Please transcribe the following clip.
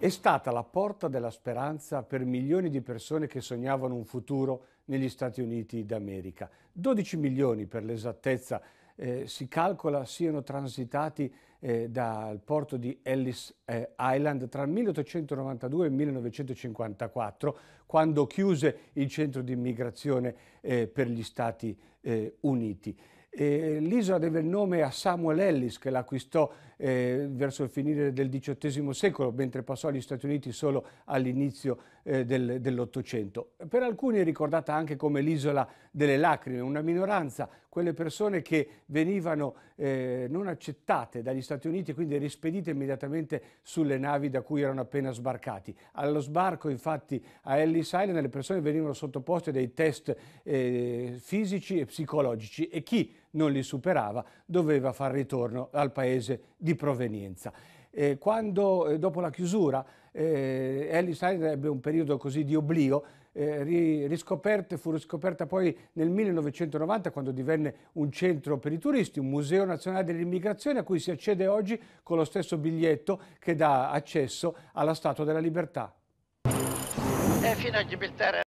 È stata la porta della speranza per milioni di persone che sognavano un futuro negli Stati Uniti d'America. 12 milioni per l'esattezza eh, si calcola siano transitati eh, dal porto di Ellis eh, Island tra il 1892 e il 1954, quando chiuse il centro di immigrazione eh, per gli Stati eh, Uniti l'isola deve il nome a Samuel Ellis che l'acquistò eh, verso il finire del XVIII secolo, mentre passò agli Stati Uniti solo all'inizio eh, del, dell'Ottocento. Per alcuni è ricordata anche come l'isola delle lacrime, una minoranza, quelle persone che venivano eh, non accettate dagli Stati Uniti e quindi rispedite immediatamente sulle navi da cui erano appena sbarcati. Allo sbarco infatti a Ellis Island le persone venivano sottoposte a dei test eh, fisici e psicologici e chi non li superava, doveva far ritorno al paese di provenienza. Eh, quando, dopo la chiusura, eh, Ellie Steiner ebbe un periodo così di oblio, eh, fu riscoperta poi nel 1990 quando divenne un centro per i turisti, un museo nazionale dell'immigrazione a cui si accede oggi con lo stesso biglietto che dà accesso alla Statua della Libertà. E fino a Gibilterra